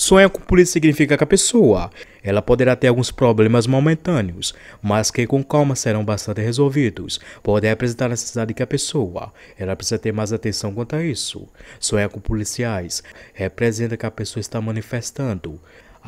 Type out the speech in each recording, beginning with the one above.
Sonhar com polícia significa que a pessoa ela poderá ter alguns problemas momentâneos, mas que com calma serão bastante resolvidos. Pode apresentar a necessidade que a pessoa ela precisa ter mais atenção quanto a isso. Sonhar com policiais representa que a pessoa está manifestando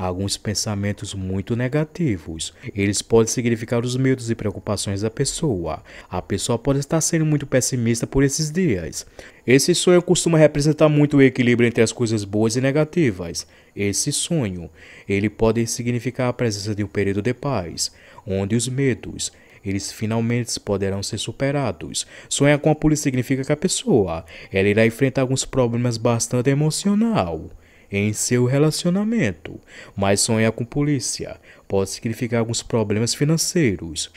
alguns pensamentos muito negativos. Eles podem significar os medos e preocupações da pessoa. A pessoa pode estar sendo muito pessimista por esses dias. Esse sonho costuma representar muito o equilíbrio entre as coisas boas e negativas. Esse sonho, ele pode significar a presença de um período de paz, onde os medos eles finalmente poderão ser superados. Sonhar com a polícia significa que a pessoa ela irá enfrentar alguns problemas bastante emocional em seu relacionamento, mas sonhar com polícia pode significar alguns problemas financeiros,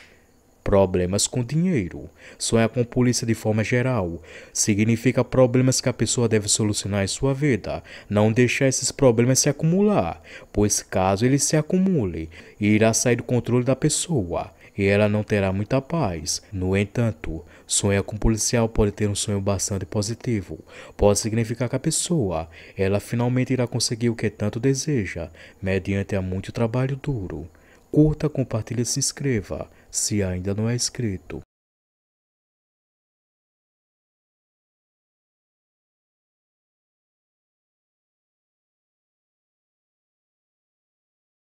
problemas com dinheiro. Sonhar com polícia de forma geral significa problemas que a pessoa deve solucionar em sua vida. Não deixar esses problemas se acumular, pois caso eles se acumulem, irá sair do controle da pessoa e ela não terá muita paz. No entanto, sonhar com um policial pode ter um sonho bastante positivo. Pode significar que a pessoa, ela finalmente irá conseguir o que tanto deseja, mediante a muito trabalho duro. Curta, compartilhe e se inscreva, se ainda não é inscrito.